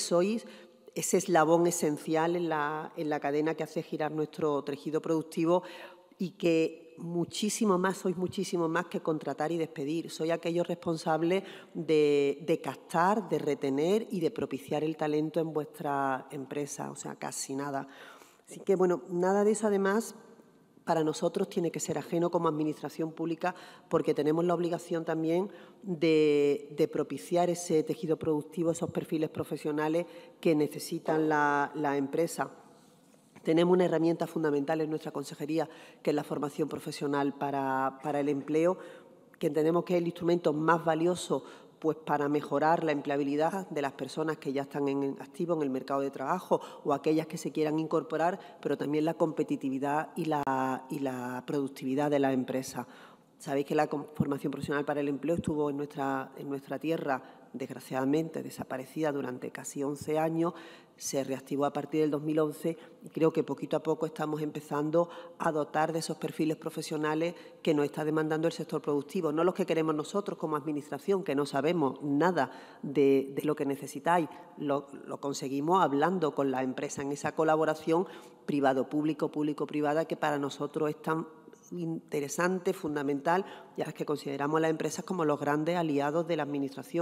sois ese eslabón esencial en la, cadena que hace girar nuestro tejido productivo y que muchísimo más, sois muchísimo más que contratar y despedir. Soy aquellos responsables de, de, captar, de retener y de propiciar el talento en vuestra empresa, o sea, casi nada. Así que, bueno, nada de eso además para nosotros tiene que ser ajeno como Administración Pública porque tenemos la obligación también de, propiciar ese tejido productivo, esos perfiles profesionales que necesitan la, empresa. Tenemos una herramienta fundamental en nuestra consejería, que es la formación profesional para, para el empleo, que entendemos que es el instrumento más valioso pues para mejorar la empleabilidad de las personas que ya están en activo en el mercado de trabajo o aquellas que se quieran incorporar, pero también la competitividad y la, y la productividad de la empresa. Sabéis que la formación profesional para el empleo estuvo en nuestra, en nuestra tierra, desgraciadamente, desaparecida durante casi 11 años, se reactivó a partir del 2011 y creo que poquito a poco estamos empezando a dotar de esos perfiles profesionales que nos está demandando el sector productivo, no los que queremos nosotros como Administración, que no sabemos nada de, lo que necesitáis, lo, lo conseguimos hablando con la empresa en esa colaboración privado-público, público-privada, que para nosotros es tan interesante, fundamental, ya que consideramos a las empresas como los grandes aliados de la Administración.